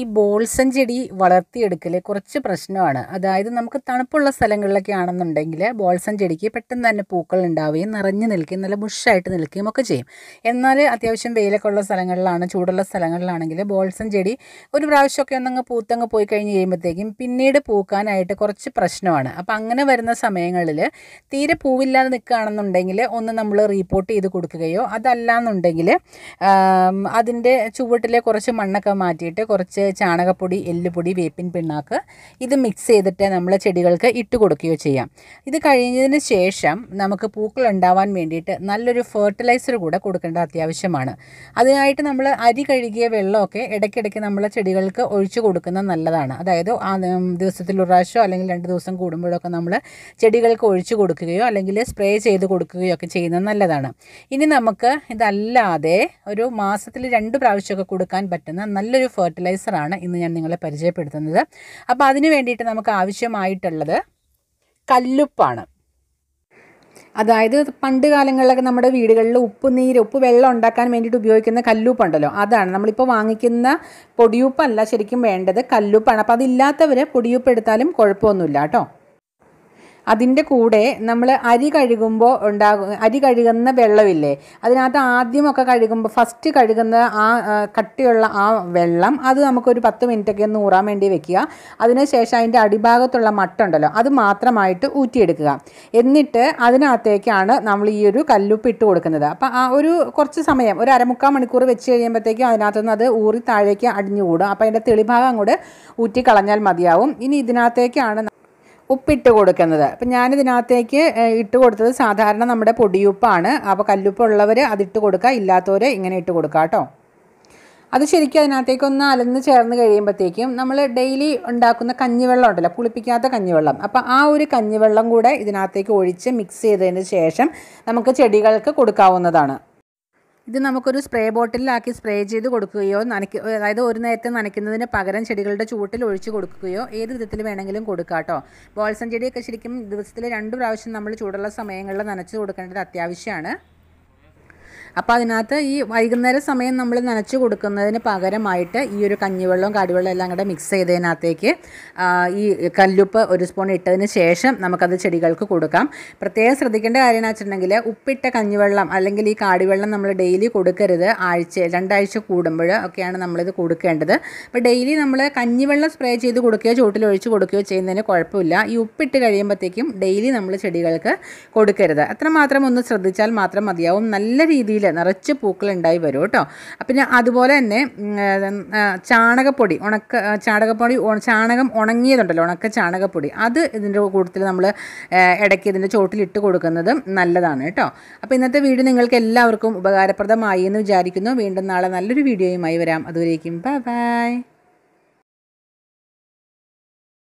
ഈ ബോൾസം ചെടി വളർത്തിയെടുക്കൽ കുറച്ച് പ്രശ്നമാണ് അതായത് നമുക്ക് തണുപ്പുള്ള സ്ഥലങ്ങളിലൊക്കെ ആണെന്നുണ്ടെങ്കിൽ ബോൾസം ചെടിക്ക് പെട്ടെന്ന് തന്നെ പൂക്കൾ ഉണ്ടാവുകയും നിറഞ്ഞു നിൽക്കുകയും നല്ല ബുഷായിട്ട് നിൽക്കുകയും ഒക്കെ ചെയ്യും എന്നാൽ അത്യാവശ്യം വെയിലൊക്കെ ഉള്ള സ്ഥലങ്ങളിലാണ് ചൂടുള്ള സ്ഥലങ്ങളിലാണെങ്കിൽ ബോൾസം ചെടി ഒരു പ്രാവശ്യമൊക്കെ ഒന്നങ്ങ് പൂത്തങ്ങ് പോയി കഴിഞ്ഞ് കഴിയുമ്പോഴത്തേക്കും പിന്നീട് പൂക്കാനായിട്ട് കുറച്ച് പ്രശ്നമാണ് അപ്പം അങ്ങനെ വരുന്ന സമയങ്ങളിൽ തീരെ പൂവില്ലാതെ നിൽക്കുകയാണെന്നുണ്ടെങ്കിൽ ഒന്ന് നമ്മൾ റീപ്പോർട്ട് ചെയ്ത് കൊടുക്കുകയോ അതല്ല എന്നുണ്ടെങ്കിൽ അതിൻ്റെ ചുവട്ടിലെ കുറച്ച് മണ്ണൊക്കെ മാറ്റിയിട്ട് കുറച്ച് ചാണകപ്പൊടി എല്ലുപൊടി വേപ്പിൻ പിണ്ണാക്ക് ഇത് മിക്സ് ചെയ്തിട്ട് നമ്മൾ ചെടികൾക്ക് ഇട്ട് കൊടുക്കുകയോ ചെയ്യാം ഇത് കഴിഞ്ഞതിന് ശേഷം നമുക്ക് പൂക്കൾ ഉണ്ടാവാൻ വേണ്ടിയിട്ട് നല്ലൊരു ഫെർട്ടിലൈസർ കൂടെ കൊടുക്കേണ്ട അത്യാവശ്യമാണ് അതിനായിട്ട് നമ്മൾ അരി കഴുകിയ വെള്ളമൊക്കെ ഇടയ്ക്കിടയ്ക്ക് നമ്മൾ ചെടികൾക്ക് ഒഴിച്ചു കൊടുക്കുന്നത് നല്ലതാണ് അതായത് ദിവസത്തിൽ ഒരു പ്രാവശ്യമോ അല്ലെങ്കിൽ രണ്ട് ദിവസം കൂടുമ്പോഴൊക്കെ നമ്മൾ ചെടികൾക്ക് ഒഴിച്ചു കൊടുക്കുകയോ അല്ലെങ്കിൽ സ്പ്രേ ചെയ്ത് കൊടുക്കുകയോ ഒക്കെ ചെയ്യുന്നത് നല്ലതാണ് ഇനി നമുക്ക് ഇതല്ലാതെ ഒരു മാസത്തിൽ രണ്ട് പ്രാവശ്യമൊക്കെ കൊടുക്കാൻ പറ്റുന്ന നല്ലൊരു ഫെർട്ടിലൈസർ ഗ്ലാസറാണ് ഇന്ന് ഞാൻ നിങ്ങളെ പരിചയപ്പെടുത്തുന്നത് അപ്പോൾ അതിന് വേണ്ടിയിട്ട് നമുക്ക് ആവശ്യമായിട്ടുള്ളത് കല്ലുപ്പാണ് അതായത് പണ്ട് കാലങ്ങളിലൊക്കെ നമ്മുടെ വീടുകളിൽ ഉപ്പ് നീര് ഉപ്പ് വെള്ളം ഉണ്ടാക്കാൻ വേണ്ടിയിട്ട് ഉപയോഗിക്കുന്ന കല്ലുപ്പുണ്ടല്ലോ അതാണ് നമ്മളിപ്പോൾ വാങ്ങിക്കുന്ന പൊടിയുപ്പല്ല ശരിക്കും വേണ്ടത് കല്ലുപ്പാണ് അപ്പോൾ അതില്ലാത്തവർ പൊടിയുപ്പ് എടുത്താലും കുഴപ്പമൊന്നുമില്ല കേട്ടോ അതിൻ്റെ കൂടെ നമ്മൾ അരി കഴുകുമ്പോൾ ഉണ്ടാകും അരി കഴുകുന്ന വെള്ളമില്ലേ അതിനകത്ത് ആദ്യമൊക്കെ കഴുകുമ്പോൾ ഫസ്റ്റ് കഴുകുന്ന ആ കട്ടിയുള്ള ആ വെള്ളം അത് നമുക്കൊരു പത്ത് മിനിറ്റൊക്കെ ഒന്ന് ഊറാൻ വേണ്ടി വെക്കുക അതിനുശേഷം അതിൻ്റെ അടിഭാഗത്തുള്ള മട്ടുണ്ടല്ലോ അത് മാത്രമായിട്ട് ഊറ്റിയെടുക്കുക എന്നിട്ട് അതിനകത്തേക്കാണ് നമ്മൾ ഈ ഒരു കല്ലുപ്പ് ഇട്ട് കൊടുക്കുന്നത് അപ്പോൾ ആ ഒരു കുറച്ച് സമയം ഒരു അരമുക്കാൽ മണിക്കൂർ വെച്ച് കഴിയുമ്പോഴത്തേക്കും അതിനകത്തുനിന്ന് അത് ഊറി താഴേക്ക് അടിഞ്ഞുകൂടും അപ്പോൾ അതിൻ്റെ തെളിഭാഗം കൂടെ ഊറ്റി മതിയാവും ഇനി ഇതിനകത്തേക്കാണ് ഉപ്പിട്ട് കൊടുക്കുന്നത് അപ്പം ഞാനിതിനകത്തേക്ക് ഇട്ട് കൊടുത്തത് സാധാരണ നമ്മുടെ പൊടിയുപ്പാണ് അപ്പോൾ കല്ലുപ്പുള്ളവർ അതിട്ട് കൊടുക്കുക ഇല്ലാത്തവർ ഇങ്ങനെ ഇട്ട് കൊടുക്കുക കേട്ടോ അത് ശരിക്കും അതിനകത്തേക്ക് ഒന്ന് അലന്ന് ചേർന്ന് കഴിയുമ്പോഴത്തേക്കും നമ്മൾ ഡെയിലി ഉണ്ടാക്കുന്ന കഞ്ഞിവെള്ളം ഉണ്ടല്ലോ പുളിപ്പിക്കാത്ത കഞ്ഞിവെള്ളം അപ്പോൾ ആ ഒരു കഞ്ഞിവെള്ളം കൂടെ ഇതിനകത്തേക്ക് ഒഴിച്ച് മിക്സ് ചെയ്തതിന് ശേഷം നമുക്ക് ചെടികൾക്ക് കൊടുക്കാവുന്നതാണ് ഇത് നമുക്കൊരു സ്പ്രേ ബോട്ടിലാക്കി സ്പ്രേ ചെയ്ത് കൊടുക്കുകയോ നനയ്ക്ക് അതായത് ഒരു നേരത്തെ നനയ്ക്കുന്നതിന് പകരം ചെടികളുടെ ചൂട്ടിൽ ഒഴിച്ച് കൊടുക്കുകയോ ഏത് വിധത്തിൽ വേണമെങ്കിലും കൊടുക്കുക കേട്ടോ ബോൾസൻ ചെടിയൊക്കെ ശരിക്കും ദിവസത്തിൽ രണ്ട് പ്രാവശ്യം നമ്മൾ ചൂടുള്ള സമയങ്ങളിൽ നനച്ച് കൊടുക്കേണ്ടത് അത്യാവശ്യമാണ് അപ്പോൾ അതിനകത്ത് ഈ വൈകുന്നേര സമയം നമ്മൾ നനച്ച് കൊടുക്കുന്നതിന് പകരമായിട്ട് ഈ ഒരു കഞ്ഞിവെള്ളവും കാടിവെള്ളം എല്ലാം കൂടെ മിക്സ് ചെയ്തതിനകത്തേക്ക് ഈ കല്ലുപ്പ് ഒരു സ്പൂൺ ഇട്ടതിന് ശേഷം നമുക്കത് ചെടികൾക്ക് കൊടുക്കാം പ്രത്യേകം ശ്രദ്ധിക്കേണ്ട കാര്യം എന്ന് വെച്ചിട്ടുണ്ടെങ്കിൽ ഉപ്പിട്ട കഞ്ഞിവെള്ളം അല്ലെങ്കിൽ ഈ കാടിവെള്ളം നമ്മൾ ഡെയിലി കൊടുക്കരുത് ആഴ്ച രണ്ടാഴ്ച കൂടുമ്പോൾ ഒക്കെയാണ് നമ്മളിത് കൊടുക്കേണ്ടത് അപ്പോൾ ഡെയിലി നമ്മൾ കഞ്ഞിവെള്ളം സ്പ്രേ ചെയ്ത് കൊടുക്കുകയോ ഒഴിച്ച് കൊടുക്കുകയോ ചെയ്യുന്നതിന് കുഴപ്പമില്ല ഈ ഉപ്പിട്ട് കഴിയുമ്പോഴത്തേക്കും ഡെയിലി നമ്മൾ ചെടികൾക്ക് കൊടുക്കരുത് അത്രമാത്രം ഒന്ന് ശ്രദ്ധിച്ചാൽ മാത്രം മതിയാവും നല്ല രീതിയിൽ ഇല്ല നിറച്ച് പൂക്കളുണ്ടായി വരും കേട്ടോ പിന്നെ അതുപോലെ തന്നെ ചാണകപ്പൊടി ഉണക്ക ചാണകപ്പൊടി ചാണകം ഉണങ്ങിയതുണ്ടല്ലോ ഉണക്ക ചാണകപ്പൊടി അത് ഇതിൻ്റെ കൂട്ടത്തിൽ നമ്മൾ ഇടയ്ക്ക് ഇതിൻ്റെ ചോട്ടിലിട്ട് കൊടുക്കുന്നത് നല്ലതാണ് കേട്ടോ അപ്പോൾ ഇന്നത്തെ വീഡിയോ നിങ്ങൾക്ക് എല്ലാവർക്കും ഉപകാരപ്രദമായി എന്ന് വിചാരിക്കുന്നു വീണ്ടും നാളെ നല്ലൊരു വീഡിയോയുമായി വരാം അതുവരേക്കും ബൈ ബൈ